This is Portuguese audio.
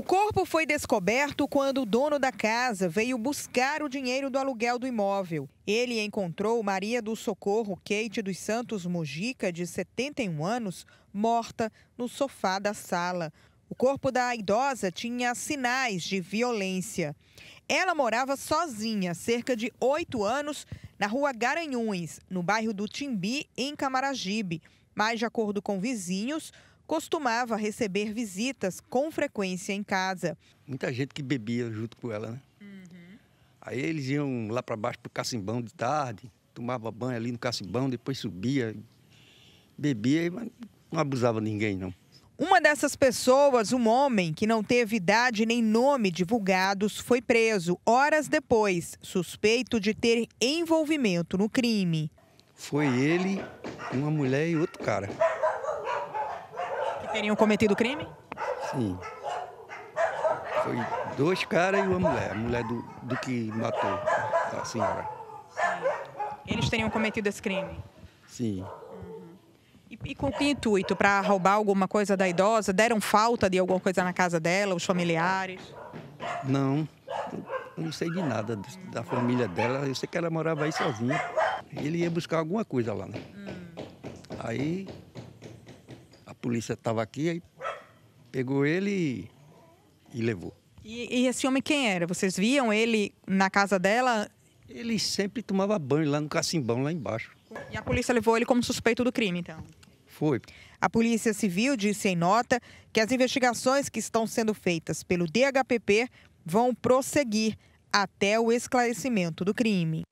O corpo foi descoberto quando o dono da casa veio buscar o dinheiro do aluguel do imóvel. Ele encontrou Maria do Socorro Kate dos Santos Mujica, de 71 anos, morta no sofá da sala. O corpo da idosa tinha sinais de violência. Ela morava sozinha, cerca de oito anos, na rua Garanhuns, no bairro do Timbi, em Camaragibe. Mas, de acordo com vizinhos, costumava receber visitas com frequência em casa. Muita gente que bebia junto com ela, né? Uhum. Aí eles iam lá para baixo pro cacimbão de tarde, tomava banho ali no cacimbão, depois subia, bebia, mas não abusava ninguém, não. Uma dessas pessoas, um homem que não teve idade nem nome divulgados, foi preso horas depois, suspeito de ter envolvimento no crime. Foi ele, uma mulher e outro cara. Teriam cometido o crime? Sim. Foi dois caras e uma mulher, a mulher do, do que matou a senhora. Eles teriam cometido esse crime? Sim. Uhum. E, e, com que intuito? Para roubar alguma coisa da idosa? Deram falta de alguma coisa na casa dela, os familiares? Não, eu não sei de nada da família dela. Eu sei que ela morava aí sozinha. Ele ia buscar alguma coisa lá, né? Hum. Aí polícia estava aqui, aí pegou ele e, e levou. E, e, esse homem quem era? Vocês viam ele na casa dela? Ele sempre tomava banho lá no cacimbão, lá embaixo. E a polícia levou ele como suspeito do crime, então? Foi. A Polícia Civil disse em nota que as investigações que estão sendo feitas pelo DHPP vão prosseguir até o esclarecimento do crime.